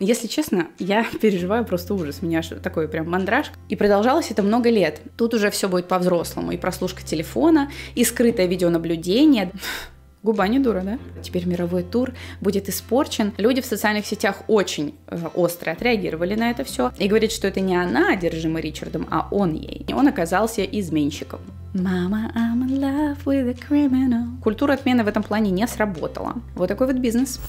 Если честно, я переживаю просто ужас. Меня такой прям мандраж. И продолжалось это много лет. Тут уже все будет по-взрослому. И прослушка телефона, и скрытое видеонаблюдение. Губа не дура, да? Теперь мировой тур будет испорчен. Люди в социальных сетях очень э, остро отреагировали на это все и говорят, что это не она одержима Ричардом, а он ей. И он оказался изменщиком. Мама, I'm in love with a criminal. Культура отмены в этом плане не сработала. Вот такой вот бизнес.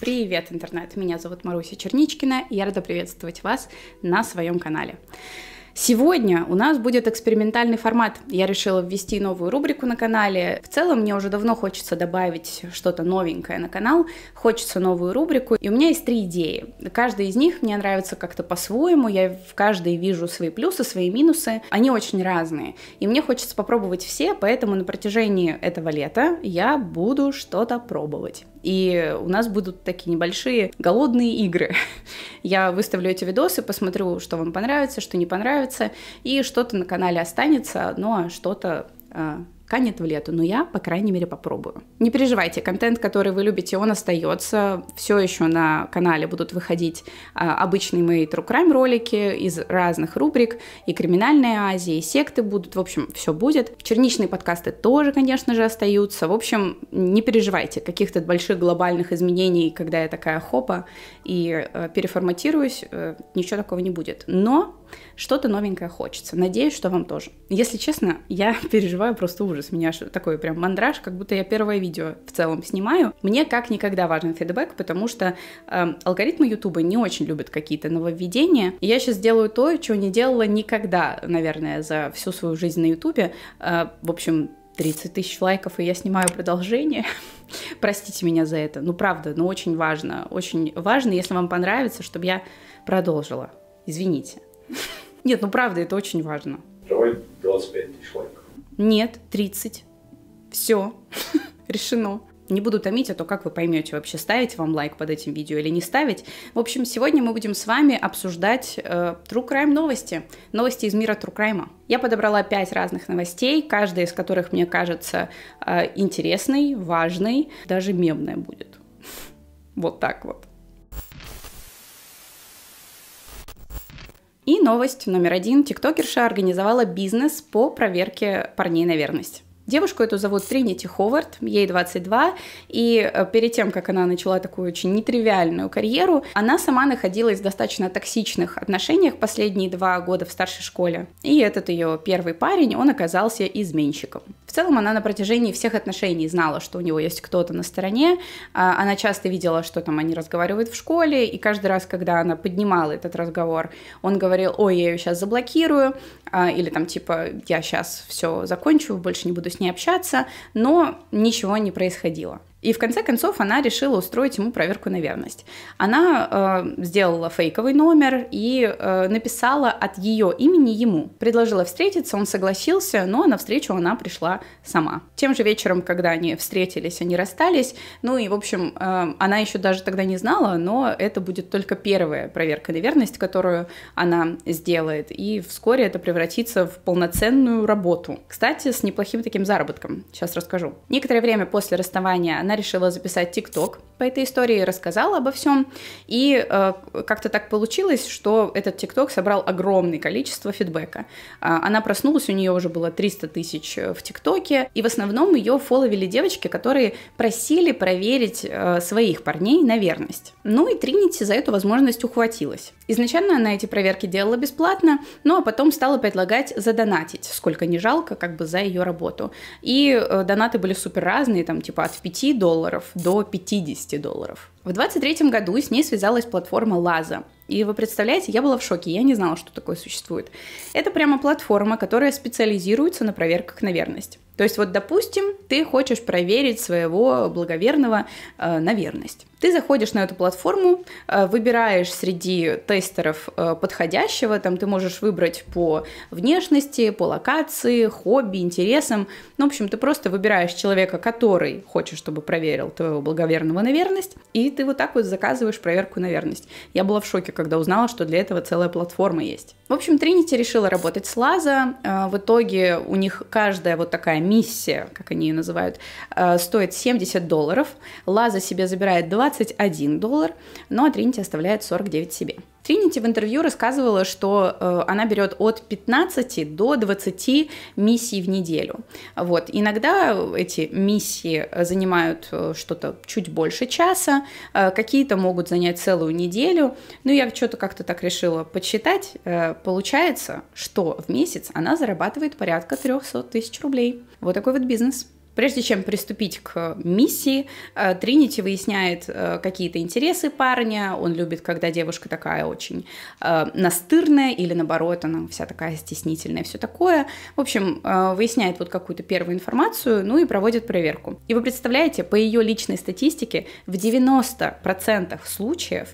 Привет, интернет! Меня зовут Маруся Черничкина, и я рада приветствовать вас на своем канале. Сегодня у нас будет экспериментальный формат. Я решила ввести новую рубрику на канале. В целом, мне уже давно хочется добавить что-то новенькое на канал, хочется новую рубрику. И у меня есть три идеи. Каждая из них мне нравится как-то по-своему. Я в каждой вижу свои плюсы, свои минусы. Они очень разные. И мне хочется попробовать все, поэтому на протяжении этого лета я буду что-то пробовать. И у нас будут такие небольшие голодные игры. Я выставлю эти видосы, посмотрю, что вам понравится, что не понравится, и что-то на канале останется, но ну, а что-то а, Канет в лету, но я, по крайней мере, попробую. Не переживайте, контент, который вы любите, он остается. Все еще на канале будут выходить а, обычные мои True Crime ролики из разных рубрик, и криминальная Азия, и секты будут, в общем, все будет. Черничные подкасты тоже, конечно же, остаются. В общем, не переживайте каких-то больших глобальных изменений, когда я такая хопа и э, переформатируюсь, э, ничего такого не будет. Но что-то новенькое хочется. Надеюсь, что вам тоже. Если честно, я переживаю просто ужас. У меня такой прям мандраж, как будто я первое видео в целом снимаю. Мне как никогда важен фидбэк, потому что э, алгоритмы Ютуба не очень любят какие-то нововведения. И я сейчас делаю то, чего не делала никогда, наверное, за всю свою жизнь на Ютубе. Э, в общем, 30 тысяч лайков, и я снимаю продолжение. Простите меня за это. Ну, правда, ну очень важно. Очень важно, если вам понравится, чтобы я продолжила. Извините. Нет, ну правда, это очень важно. Давай 25 тысяч лайков. Нет, 30. Все. Решено. Не буду томить, а то как вы поймете вообще, ставить вам лайк под этим видео или не ставить. В общем, сегодня мы будем с вами обсуждать э, True Crime новости. Новости из мира True Crime. Я подобрала 5 разных новостей, каждая из которых мне кажется э, интересной, важной, даже мемная будет. Вот так вот. И новость номер один. Тиктокерша организовала бизнес по проверке парней на верность. Девушку эту зовут Тринити Ховард, ей 22, и э, перед тем, как она начала такую очень нетривиальную карьеру, она сама находилась в достаточно токсичных отношениях последние два года в старшей школе. И этот ее первый парень, он оказался изменщиком. В целом она на протяжении всех отношений знала, что у него есть кто-то на стороне, а, она часто видела, что там они разговаривают в школе, и каждый раз, когда она поднимала этот разговор, он говорил, ой, я ее сейчас заблокирую, а, или там типа, я сейчас все закончу, больше не буду с ней общаться, но ничего не происходило. И в конце концов она решила устроить ему проверку на верность. Она э, сделала фейковый номер и э, написала от ее имени ему. Предложила встретиться, он согласился, но на встречу она пришла сама. Тем же вечером, когда они встретились, они расстались. Ну и, в общем, э, она еще даже тогда не знала, но это будет только первая проверка на верность, которую она сделает. И вскоре это превратится в полноценную работу. Кстати, с неплохим таким заработком. Сейчас расскажу. Некоторое время после расставания она решила записать ТикТок по этой истории, рассказала обо всем. И э, как-то так получилось, что этот ТикТок собрал огромное количество фидбэка. Э, она проснулась, у нее уже было 300 тысяч э, в ТикТоке, и в основном ее фоловили девочки, которые просили проверить э, своих парней на верность. Ну и Тринити за эту возможность ухватилась. Изначально она эти проверки делала бесплатно, ну а потом стала предлагать задонатить, сколько не жалко, как бы за ее работу. И э, донаты были супер разные, там типа от 5 долларов до 50 долларов. В 23 году с ней связалась платформа Лаза. И вы представляете, я была в шоке, я не знала, что такое существует. Это прямо платформа, которая специализируется на проверках на верность. То есть вот, допустим, ты хочешь проверить своего благоверного э, на верность. Ты заходишь на эту платформу, э, выбираешь среди тестеров э, подходящего, там ты можешь выбрать по внешности, по локации, хобби, интересам. Ну, в общем, ты просто выбираешь человека, который хочешь, чтобы проверил твоего благоверного на верность, и и ты вот так вот заказываешь проверку на верность. Я была в шоке, когда узнала, что для этого целая платформа есть. В общем, Trinity решила работать с Лаза. Э, в итоге у них каждая вот такая миссия, как они ее называют, э, стоит 70 долларов. Лаза себе забирает 21 доллар, ну а Trinity оставляет 49 себе. Тринити в интервью рассказывала, что э, она берет от 15 до 20 миссий в неделю. Вот. Иногда эти миссии занимают э, что-то чуть больше часа, э, какие-то могут занять целую неделю. Ну, я что-то как-то так решила подсчитать. Э, получается, что в месяц она зарабатывает порядка 300 тысяч рублей. Вот такой вот бизнес. Прежде чем приступить к миссии, э, Тринити выясняет э, какие-то интересы парня. Он любит, когда девушка такая очень э, настырная или наоборот, она вся такая стеснительная, все такое. В общем, выясняет вот какую-то первую информацию, ну и проводит проверку. И вы представляете, по ее личной статистике в 90% случаев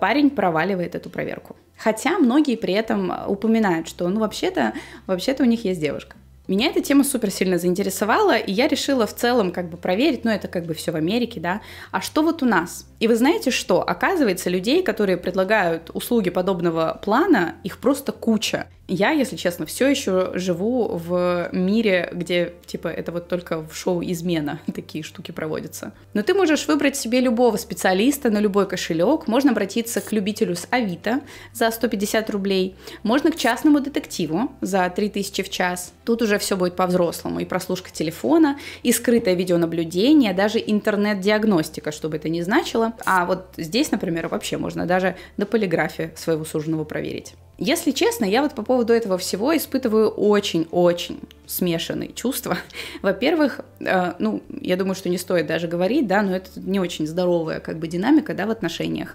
парень проваливает эту проверку. Хотя многие при этом упоминают, что ну вообще-то вообще-то у них есть девушка. Меня эта тема супер сильно заинтересовала, и я решила в целом как бы проверить, ну это как бы все в Америке, да, а что вот у нас? И вы знаете что? Оказывается, людей, которые предлагают услуги подобного плана, их просто куча. Я, если честно, все еще живу в мире, где, типа, это вот только в шоу «Измена» такие штуки проводятся. Но ты можешь выбрать себе любого специалиста на любой кошелек, можно обратиться к любителю с Авито за 150 рублей, можно к частному детективу за 3000 в час. Тут уже все будет по-взрослому, и прослушка телефона, и скрытое видеонаблюдение, даже интернет-диагностика, что бы это ни значило. А вот здесь, например, вообще можно даже на полиграфе своего суженого проверить. Если честно, я вот по поводу этого всего испытываю очень-очень смешанные чувства. Во-первых, э, ну, я думаю, что не стоит даже говорить, да, но это не очень здоровая как бы динамика, да, в отношениях.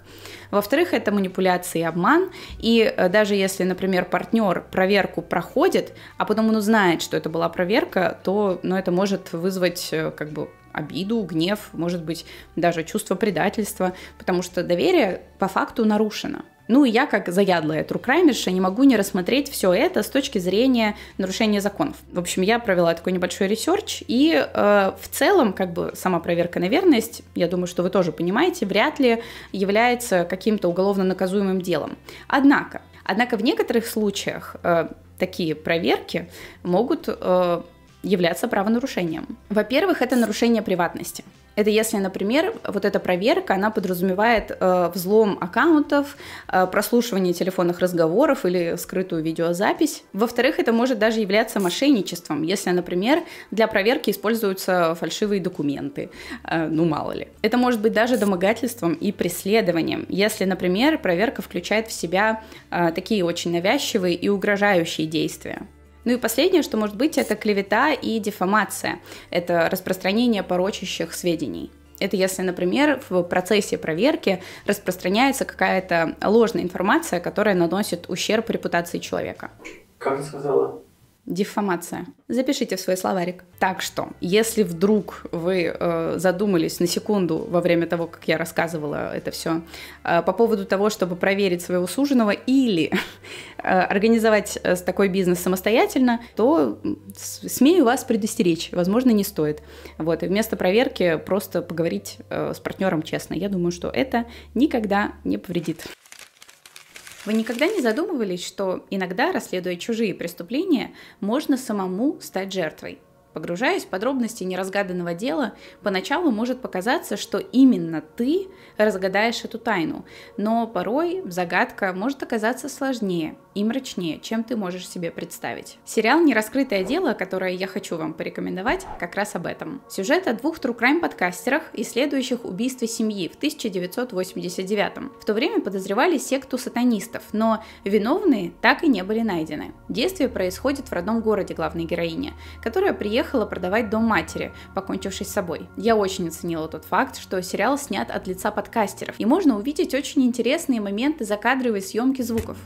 Во-вторых, это манипуляции и обман, и э, даже если, например, партнер проверку проходит, а потом он узнает, что это была проверка, то, ну, это может вызвать э, как бы обиду, гнев, может быть, даже чувство предательства, потому что доверие по факту нарушено. Ну и я, как заядлая трукраймерша, не могу не рассмотреть все это с точки зрения нарушения законов. В общем, я провела такой небольшой ресерч, и э, в целом, как бы сама проверка на верность, я думаю, что вы тоже понимаете, вряд ли является каким-то уголовно наказуемым делом. Однако, однако в некоторых случаях э, такие проверки могут э, являться правонарушением. Во-первых, это нарушение приватности. Это если, например, вот эта проверка, она подразумевает э, взлом аккаунтов, э, прослушивание телефонных разговоров или скрытую видеозапись. Во-вторых, это может даже являться мошенничеством, если, например, для проверки используются фальшивые документы. Э, ну, мало ли. Это может быть даже домогательством и преследованием, если, например, проверка включает в себя э, такие очень навязчивые и угрожающие действия. Ну и последнее, что может быть, это клевета и дефамация. Это распространение порочащих сведений. Это если, например, в процессе проверки распространяется какая-то ложная информация, которая наносит ущерб репутации человека. Как сказала? Дефамация. Запишите в свой словарик. Так что, если вдруг вы э, задумались на секунду во время того, как я рассказывала это все, э, по поводу того, чтобы проверить своего суженого или э, организовать э, такой бизнес самостоятельно, то смею вас предостеречь, возможно, не стоит. Вот, и вместо проверки просто поговорить э, с партнером честно. Я думаю, что это никогда не повредит. Вы никогда не задумывались, что иногда, расследуя чужие преступления, можно самому стать жертвой? Погружаясь в подробности неразгаданного дела, поначалу может показаться, что именно ты разгадаешь эту тайну, но порой загадка может оказаться сложнее и мрачнее, чем ты можешь себе представить. Сериал «Нераскрытое дело», которое я хочу вам порекомендовать, как раз об этом. Сюжет о двух true crime подкастерах, исследующих убийство семьи в 1989 В то время подозревали секту сатанистов, но виновные так и не были найдены. Действие происходит в родном городе главной героини, которая приехала уехала продавать дом матери, покончившись с собой. Я очень оценила тот факт, что сериал снят от лица подкастеров, и можно увидеть очень интересные моменты закадровой съемки звуков.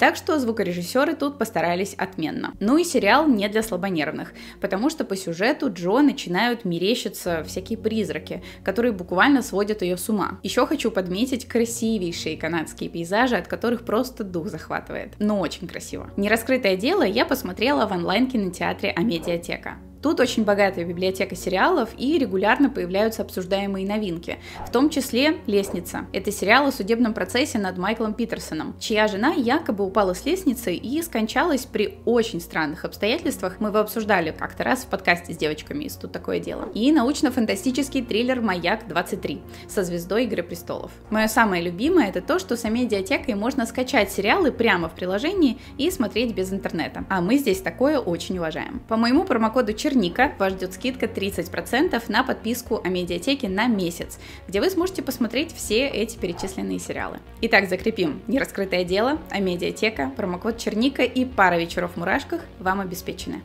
Так что звукорежиссеры тут постарались отменно. Ну и сериал не для слабонервных, потому что по сюжету Джо начинают мерещиться всякие призраки, которые буквально сводят ее с ума. Еще хочу подметить красивейшие канадские пейзажи, от которых просто дух захватывает. Но очень красиво. Нераскрытое дело я посмотрела в онлайн-кинотеатре Амедиатека. Тут очень богатая библиотека сериалов и регулярно появляются обсуждаемые новинки, в том числе «Лестница». Это сериал о судебном процессе над Майклом Питерсоном, чья жена якобы упала с лестницы и скончалась при очень странных обстоятельствах. Мы его обсуждали как-то раз в подкасте с девочками, из тут такое дело. И научно-фантастический триллер «Маяк-23» со звездой «Игры престолов». Мое самое любимое — это то, что с медиатекой можно скачать сериалы прямо в приложении и смотреть без интернета. А мы здесь такое очень уважаем. По моему промокоду Черника вас ждет скидка 30% на подписку о медиатеке на месяц, где вы сможете посмотреть все эти перечисленные сериалы. Итак, закрепим «Нераскрытое дело», а медиатека, промокод Черника и пара вечеров в мурашках вам обеспечены.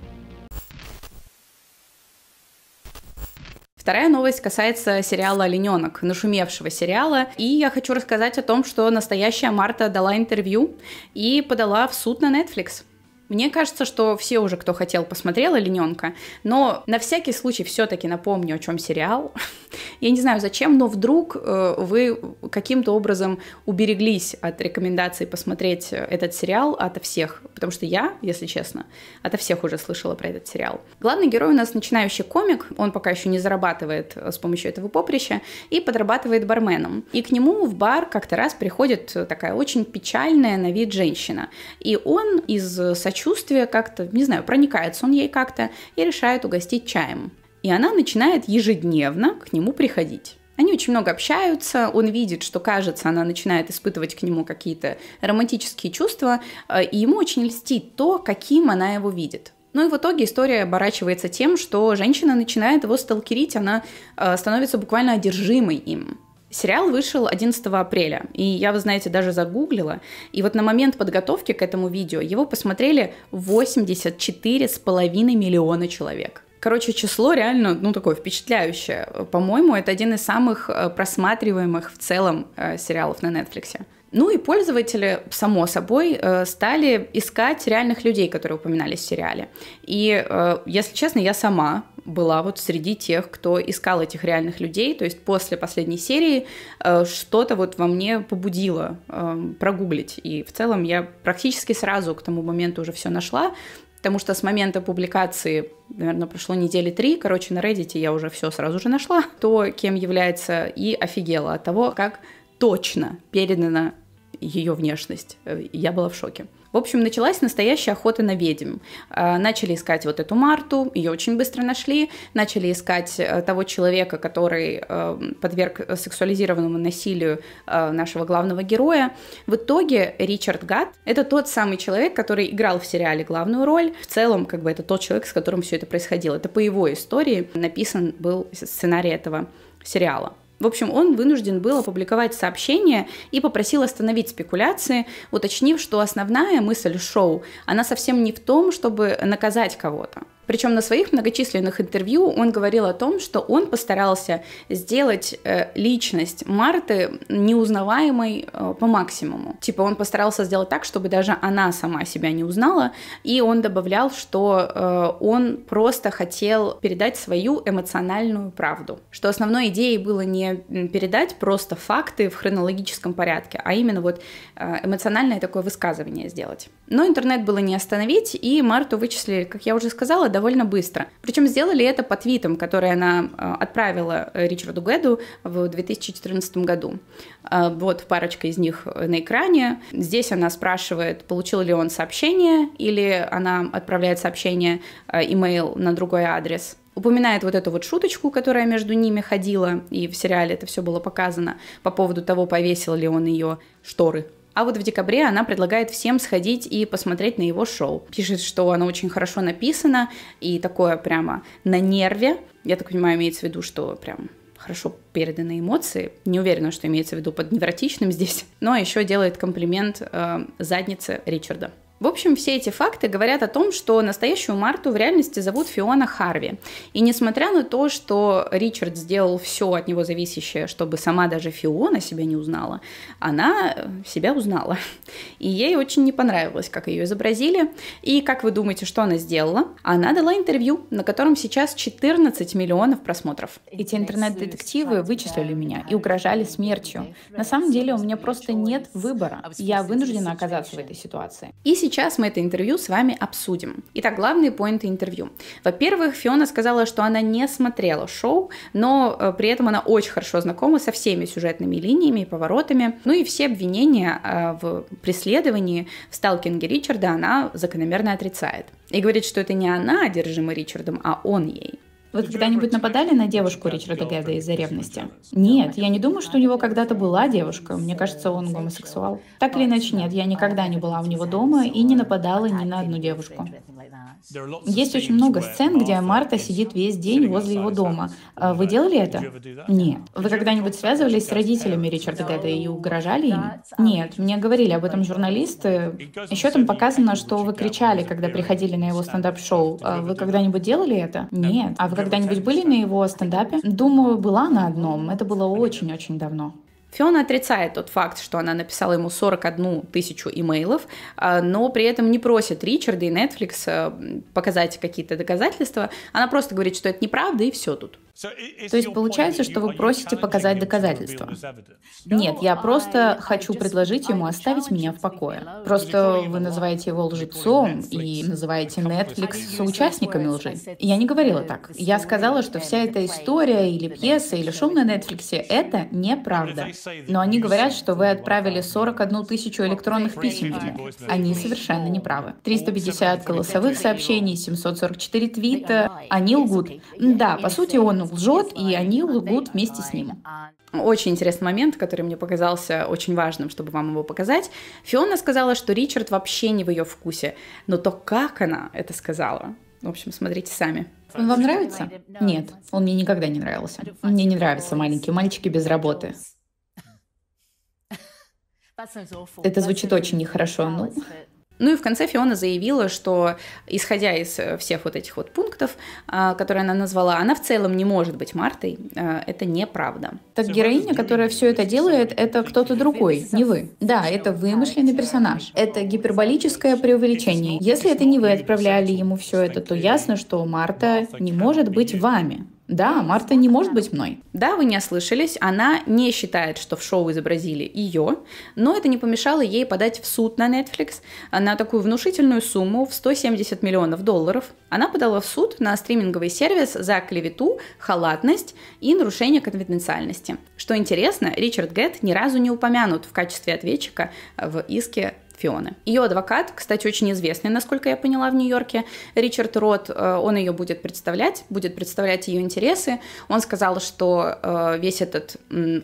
Вторая новость касается сериала «Олененок», нашумевшего сериала. И я хочу рассказать о том, что настоящая Марта дала интервью и подала в суд на Netflix. Мне кажется, что все уже, кто хотел, посмотрел «Олененка», но на всякий случай все-таки напомню, о чем сериал. Я не знаю, зачем, но вдруг э, вы каким-то образом убереглись от рекомендации посмотреть э, этот сериал ото всех, потому что я, если честно, ото всех уже слышала про этот сериал. Главный герой у нас начинающий комик, он пока еще не зарабатывает э, с помощью этого поприща и подрабатывает барменом. И к нему в бар как-то раз приходит такая очень печальная на вид женщина, и он из сочувствия сочувствие как-то, не знаю, проникается он ей как-то и решает угостить чаем. И она начинает ежедневно к нему приходить. Они очень много общаются, он видит, что, кажется, она начинает испытывать к нему какие-то романтические чувства, э, и ему очень льстит то, каким она его видит. Ну и в итоге история оборачивается тем, что женщина начинает его сталкерить, она э, становится буквально одержимой им. Сериал вышел 11 апреля, и я, вы знаете, даже загуглила, и вот на момент подготовки к этому видео его посмотрели 84,5 миллиона человек. Короче, число реально, ну, такое впечатляющее. По-моему, это один из самых э, просматриваемых в целом э, сериалов на Netflix. Ну и пользователи, само собой, э, стали искать реальных людей, которые упоминались в сериале. И, если честно, я сама была вот среди тех, кто искал этих реальных людей. То есть после последней серии э, что-то вот во мне побудило э, прогуглить. И в целом я практически сразу к тому моменту уже все нашла, потому что с момента публикации, наверное, прошло недели три, короче, на Reddit я уже все сразу же нашла, то, кем является, и офигела от того, как точно передана ее внешность. Э, я была в шоке. В общем, началась настоящая охота на ведьм. А, начали искать вот эту Марту, ее очень быстро нашли, начали искать э, того человека, который эм, подверг сексуализированному насилию э, нашего главного героя. В итоге Ричард Гатт — это тот самый человек, который играл в сериале главную роль. В целом, как бы это тот человек, с которым все это происходило. Это по его истории написан был сценарий этого сериала. В общем, он вынужден был опубликовать сообщение и попросил остановить спекуляции, уточнив, что основная мысль шоу, она совсем не в том, чтобы наказать кого-то. Причем на своих многочисленных интервью он говорил о том, что он постарался сделать э, личность Марты неузнаваемой э, по максимуму. Типа он постарался сделать так, чтобы даже она сама себя не узнала, и он добавлял, что э, он просто хотел передать свою эмоциональную правду. Что основной идеей было не передать просто факты в хронологическом порядке, а именно вот эмоциональное такое высказывание сделать. Но интернет было не остановить, и Марту вычислили, как я уже сказала, довольно быстро. Причем сделали это по твитам, которые она э, отправила э, Ричарду Гэду в 2014 году. Э, вот парочка из них на экране. Здесь она спрашивает, получил ли он сообщение, или она отправляет сообщение, имейл на другой адрес упоминает вот эту вот шуточку, которая между ними ходила, и в сериале это все было показано, по поводу того, повесил ли он ее шторы а вот в декабре она предлагает всем сходить и посмотреть на его шоу. Пишет, что оно очень хорошо написано и такое прямо на нерве. Я так понимаю, имеется в виду, что прям хорошо переданы эмоции. Не уверена, что имеется в виду под невротичным здесь. Но еще делает комплимент э, заднице Ричарда. В общем, все эти факты говорят о том, что настоящую Марту в реальности зовут Фиона Харви. И несмотря на то, что Ричард сделал все от него зависящее, чтобы сама даже Фиона себя не узнала, она э, себя узнала. И ей очень не понравилось, как ее изобразили. И как вы думаете, что она сделала? Она дала интервью, на котором сейчас 14 миллионов просмотров. Эти интернет-детективы вычислили меня и угрожали смертью. На самом деле у меня просто нет выбора. А Я вынуждена оказаться в этой ситуации. И сейчас сейчас мы это интервью с вами обсудим. Итак, главные поинты интервью. Во-первых, Фиона сказала, что она не смотрела шоу, но э, при этом она очень хорошо знакома со всеми сюжетными линиями и поворотами. Ну и все обвинения э, в преследовании в сталкинге Ричарда она закономерно отрицает. И говорит, что это не она одержима Ричардом, а он ей. Вы когда-нибудь нападали на девушку Ричарда Геда из-за ревности? Нет, я не думаю, что у него когда-то была девушка. Мне кажется, он гомосексуал. Так или иначе, нет, я никогда не была у него дома и не нападала ни на одну девушку. Есть очень много сцен, где Марта сидит весь день возле его дома. А вы делали это? Нет. Вы когда-нибудь связывались с родителями Ричарда Геда и угрожали им? Нет. Мне говорили об этом журналисты. Еще там показано, что вы кричали, когда приходили на его стендап-шоу. А вы когда-нибудь делали это? Нет. А вы когда-нибудь были на его стендапе? Думаю, была на одном. Это было очень-очень давно. Фиона отрицает тот факт, что она написала ему 41 тысячу имейлов, а, но при этом не просит Ричарда и Netflix а, показать какие-то доказательства. Она просто говорит, что это неправда, и все тут. То есть получается, что вы просите показать доказательства? Нет, я просто хочу предложить ему оставить меня в покое. Просто вы называете его лжецом и называете Netflix соучастниками лжи. Я не говорила так. Я сказала, что вся эта история или пьеса или шум на Netflix — это неправда. Но они говорят, что вы отправили 41 тысячу электронных писем ему. Они совершенно неправы. 350 голосовых сообщений, 744 твита. Они лгут. Да, по сути, он лжет, и они лгут вместе с ним. Очень интересный момент, который мне показался очень важным, чтобы вам его показать. Фиона сказала, что Ричард вообще не в ее вкусе, но то, как она это сказала, в общем, смотрите сами. Он вам нравится? Нет, он мне никогда не нравился. Мне не нравятся маленькие мальчики без работы. Это звучит очень нехорошо, ну, ну и в конце Фиона заявила, что, исходя из э, всех вот этих вот пунктов, а, которые она назвала, она в целом не может быть Мартой. Э, это неправда. Так героиня, которая все это делает, это кто-то другой, не вы. Да, это вымышленный персонаж. Это гиперболическое преувеличение. Если это не вы отправляли ему все это, то ясно, что Марта не может быть вами. Да, Марта не может быть мной. Да, вы не ослышались. Она не считает, что в шоу изобразили ее, но это не помешало ей подать в суд на Netflix э, на такую внушительную сумму в 170 миллионов долларов. Она подала в суд на стриминговый сервис за клевету, халатность и нарушение конфиденциальности. Что интересно, Ричард Гетт ни разу не упомянут в качестве ответчика э, в иске Фионы. Ее адвокат, кстати, очень известный, насколько я поняла, в Нью-Йорке, Ричард Рот, э, он ее будет представлять, будет представлять ее интересы. Он сказал, что э, весь этот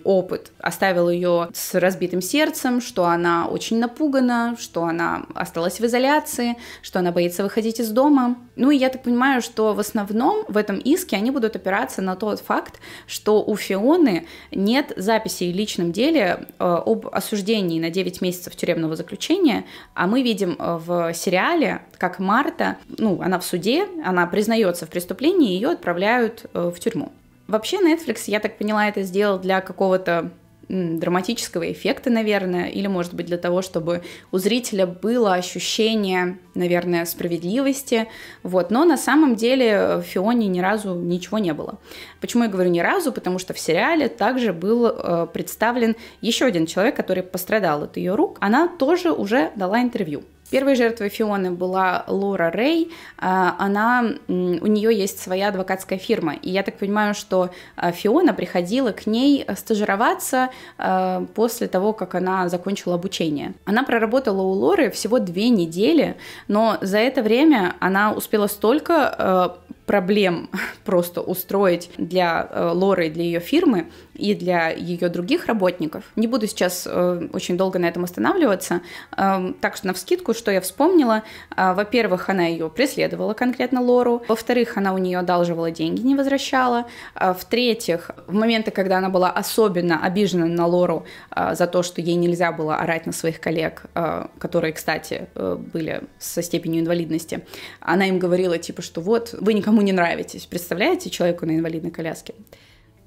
опыт оставил ее с разбитым сердцем, что она очень напугана, что она осталась в изоляции, что она боится выходить из дома. Ну и я так понимаю, что в основном в этом иске они будут опираться на тот факт, что у Фионы нет записей в личном деле э, об осуждении на 9 месяцев тюремного заключения, обвинения, а мы видим э, в сериале, как Марта, ну, она в суде, она признается в преступлении, ее отправляют э, в тюрьму. Вообще Netflix, я так поняла, это сделал для какого-то драматического эффекта, наверное, или, может быть, для того, чтобы у зрителя было ощущение, наверное, справедливости, вот, но на самом деле в Фионе ни разу ничего не было. Почему я говорю ни разу? Потому что в сериале также был э, представлен еще один человек, который пострадал от ее рук, она тоже уже дала интервью. Первой жертвой Фионы была Лора Рэй. А, она, у нее есть своя адвокатская фирма. И я так понимаю, что а, Фиона приходила к ней э, стажироваться а, после того, как она закончила обучение. Она проработала у Лоры всего две недели, но за это время она успела столько э, проблем просто устроить для э, Лоры, для ее фирмы и для ее других работников. Не буду сейчас э, очень долго на этом останавливаться. Эм, так что на вскидку, что я вспомнила, э, во-первых, она ее преследовала конкретно Лору, во-вторых, она у нее одалживала деньги, не возвращала, в-третьих, в моменты, когда она была особенно обижена на Лору за то, что ей нельзя было орать на своих коллег, которые, кстати, были со степенью инвалидности, она им говорила типа, что вот вы никому ему не нравитесь. Представляете, человеку на инвалидной коляске.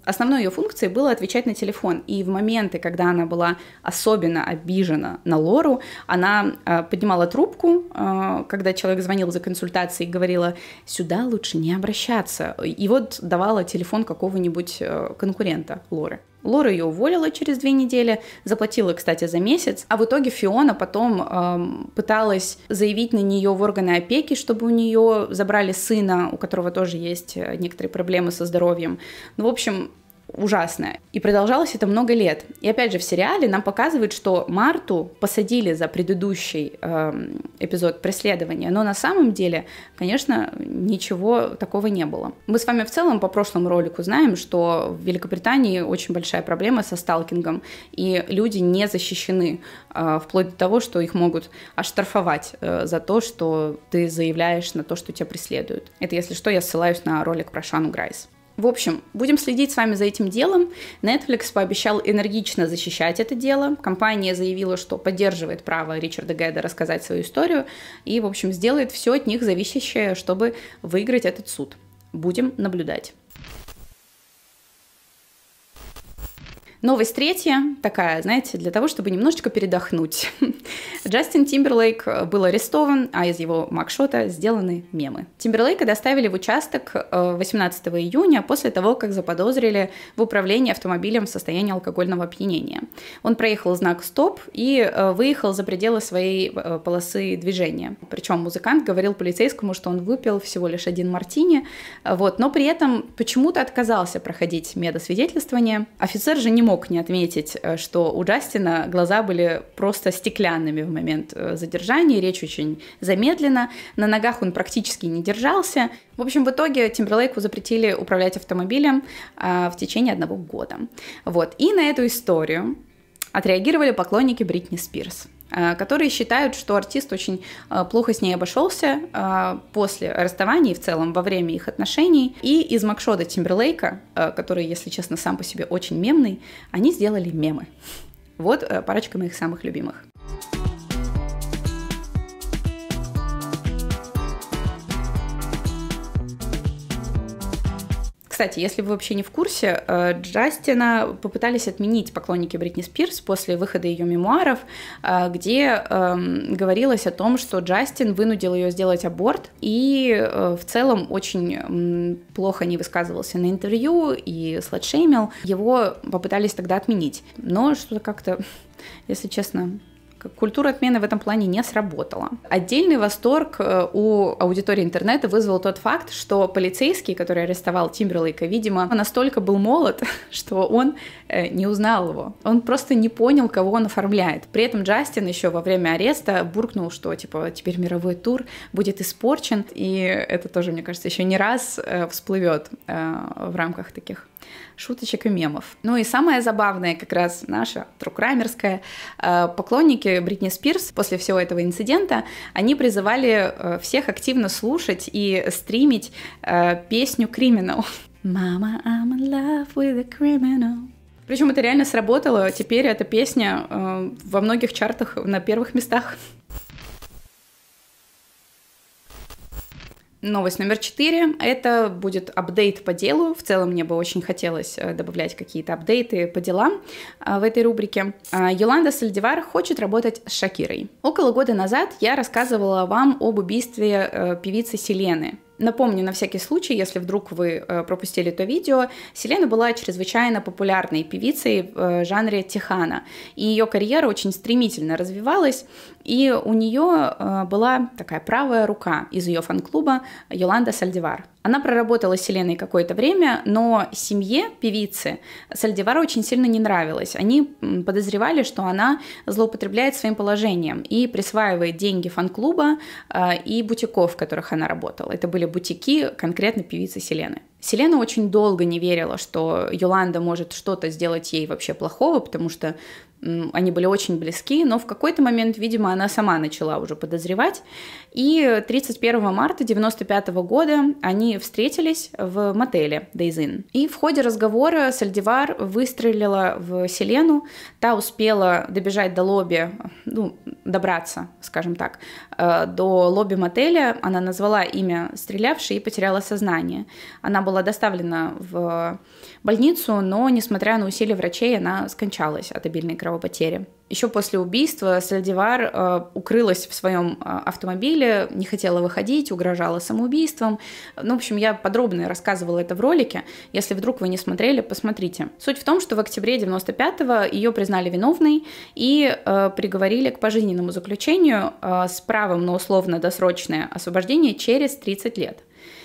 Основной ее функцией было отвечать на телефон, и в моменты, когда она была особенно обижена на Лору, она э, поднимала трубку, э, когда человек звонил за консультацией, и говорила, сюда лучше не обращаться, и вот давала телефон какого-нибудь э, конкурента Лоры. Лора ее уволила через две недели, заплатила, кстати, за месяц, а в итоге Фиона потом эм, пыталась заявить на нее в органы опеки, чтобы у нее забрали сына, у которого тоже есть э, некоторые проблемы со здоровьем. Ну, в общем, ужасная. И продолжалось это много лет. И опять же, в сериале нам показывают, что Марту посадили за предыдущий э, эпизод преследования, но на самом деле, конечно, ничего такого не было. Мы с вами в целом по прошлому ролику знаем, что в Великобритании очень большая проблема со сталкингом, и люди не защищены, э, вплоть до того, что их могут оштрафовать э, за то, что ты заявляешь на то, что тебя преследуют. Это, если что, я ссылаюсь на ролик про Шану Грайс. В общем, будем следить с вами за этим делом. Netflix пообещал энергично защищать это дело. Компания заявила, что поддерживает право Ричарда Гайда рассказать свою историю и, в общем, сделает все от них зависящее, чтобы выиграть этот суд. Будем наблюдать. Новость третья, такая, знаете, для того, чтобы немножечко передохнуть. Джастин Тимберлейк был арестован, а из его макшота сделаны мемы. Тимберлейка доставили в участок 18 э, июня после того, как заподозрили в управлении автомобилем в состоянии алкогольного опьянения. Он проехал знак «Стоп» и э, выехал за пределы своей э, полосы движения. Причем музыкант говорил полицейскому, что он выпил всего лишь один мартини, вот, но при этом почему-то отказался проходить медосвидетельствование. Офицер же не мог мог не отметить, э, что у Джастина глаза были просто стеклянными в момент э, задержания, речь очень замедлена, на ногах он практически не держался. В общем, в итоге Тимберлейку запретили управлять автомобилем а, в течение одного года. Вот. И на эту историю отреагировали поклонники Бритни Спирс. Э, которые считают, что артист очень э, плохо с ней обошелся э, после расставания и в целом во время их отношений. И из Макшода Тимберлейка, который, если честно, сам по себе очень мемный, они сделали мемы. Вот парочка моих самых любимых. Кстати, если вы вообще не в курсе, э, Джастина попытались отменить поклонники Бритни Спирс после выхода ее мемуаров, э, где эм, говорилось о том, что Джастин вынудил ее сделать аборт и э, в целом очень плохо не высказывался на интервью и сладшеймил. Его попытались тогда отменить. Но что-то как-то, если честно, Культура отмены в этом плане не сработала. Отдельный восторг э, у аудитории интернета вызвал тот факт, что полицейский, который арестовал Тимберлейка, видимо, настолько был молод, что он э, не узнал его. Он просто не понял, кого он оформляет. При этом Джастин еще во время ареста буркнул, что типа теперь мировой тур будет испорчен, и это тоже, мне кажется, еще не раз э, всплывет в рамках таких шуточек и мемов. Ну и самое забавное как раз наша трукрамерская. Э, поклонники Бритни Спирс после всего этого инцидента, они призывали э, всех активно слушать и стримить э, песню «Криминал». Мама, I'm in love with a criminal. Причем это реально сработало. Теперь эта песня э, во многих чартах на первых местах. Новость номер четыре – это будет апдейт по делу. В целом мне бы очень хотелось э, добавлять какие-то апдейты по делам э, в этой рубрике. Э, Йоланда Сальдивар хочет работать с Шакирой. Около года назад я рассказывала вам об убийстве певицы Селены. Напомню на всякий случай, если вдруг вы э, пропустили то видео, Селена была чрезвычайно популярной певицей в э, жанре тихана, и ее карьера очень стремительно развивалась, и у нее э, была такая правая рука из ее фан-клуба Йоланда Сальдивар. Она проработала с Селеной какое-то время, но семье певицы Сальдивара очень сильно не нравилась. Они подозревали, что она злоупотребляет своим положением и присваивает деньги фан-клуба а, и бутиков, в которых она работала. Это были бутики конкретно певицы Селены. Селена очень долго не верила, что Йоланда может что-то сделать ей вообще плохого, потому что они были очень близки, но в какой-то момент, видимо, она сама начала уже подозревать. И 31 марта 95 года они встретились в мотеле Дейзин. И в ходе разговора Сальдивар выстрелила в Селену, та успела добежать до лобби, ну, добраться, скажем так, э, до лобби мотеля, она назвала имя стрелявшей и потеряла сознание. Она была доставлена в больницу, но, несмотря на усилия врачей, она скончалась от обильной крови потери. Еще после убийства Сальдивар э, укрылась в своем э, автомобиле, не хотела выходить, угрожала самоубийством. Ну, в общем, я подробно рассказывала это в ролике. Если вдруг вы не смотрели, посмотрите. Суть в том, что в октябре 95-го ее признали виновной и э, приговорили к пожизненному заключению э, с правом на условно-досрочное освобождение через 30 лет.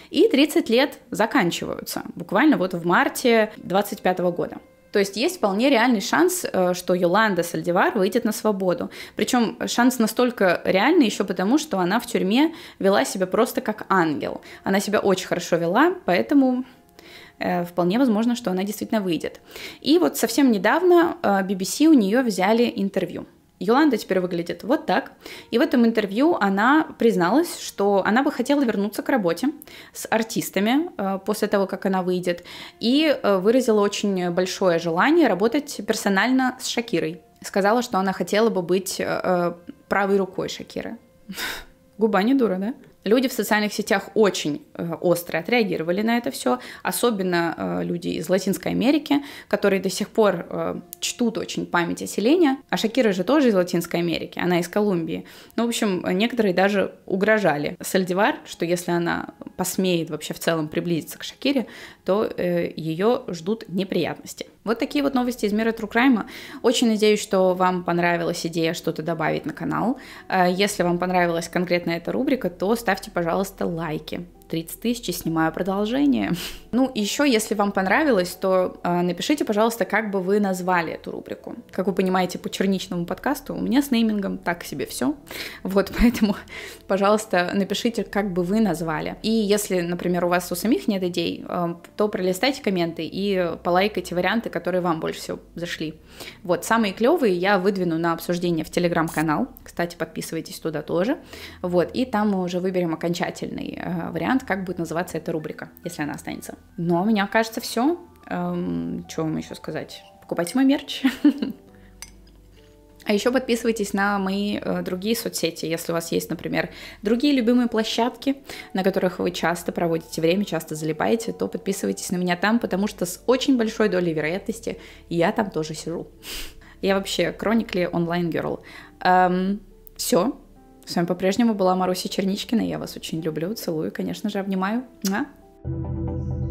И 30 лет заканчиваются, буквально вот в марте 25 -го года. То есть есть вполне реальный шанс, э, что Йоланда Сальдивар выйдет на свободу. Причем шанс настолько реальный еще потому, что она в тюрьме вела себя просто как ангел. Она себя очень хорошо вела, поэтому э, вполне возможно, что она действительно выйдет. И вот совсем недавно BBC э, у нее взяли интервью. Йоланда теперь выглядит вот так. И в этом интервью она призналась, что она бы хотела вернуться к работе с артистами э, после того, как она выйдет, и э, выразила очень большое желание работать персонально с Шакирой. Сказала, что она хотела бы быть э, правой рукой Шакиры. Губа не дура, да? Люди в социальных сетях очень э, остро отреагировали на это все, особенно э, люди из Латинской Америки, которые до сих пор э, чтут очень память о Селене. А Шакира же тоже из Латинской Америки, она из Колумбии. Ну, в общем, некоторые даже угрожали Сальдивар, что если она посмеет вообще в целом приблизиться к Шакире, то э, ее ждут неприятности. Вот такие вот новости из мира True Crime. Очень надеюсь, что вам понравилась идея что-то добавить на канал. Э, если вам понравилась конкретно эта рубрика, то ставьте, пожалуйста, лайки. 30 тысяч и снимаю продолжение. Ну, еще, если вам понравилось, то э, напишите, пожалуйста, как бы вы назвали эту рубрику. Как вы понимаете, по черничному подкасту у меня с неймингом так себе все. Вот, поэтому, пожалуйста, напишите, как бы вы назвали. И если, например, у вас у самих нет идей, э, то пролистайте комменты и полайкайте варианты, которые вам больше всего зашли. Вот, самые клевые я выдвину на обсуждение в телеграм-канал. Кстати, подписывайтесь туда тоже. Вот, и там мы уже выберем окончательный э, вариант вариант, как будет называться эта рубрика, если она останется. Но меня кажется, все. Эм, что вам еще сказать? Покупайте мой мерч. А еще подписывайтесь на мои э, другие соцсети, если у вас есть, например, другие любимые площадки, на которых вы часто проводите время, часто залипаете, то подписывайтесь на меня там, потому что с очень большой долей вероятности я там тоже сижу. Я вообще Chronically онлайн Girl. Эм, все, с вами по-прежнему была Маруся Черничкина. Я вас очень люблю, целую, конечно же, обнимаю. Муа.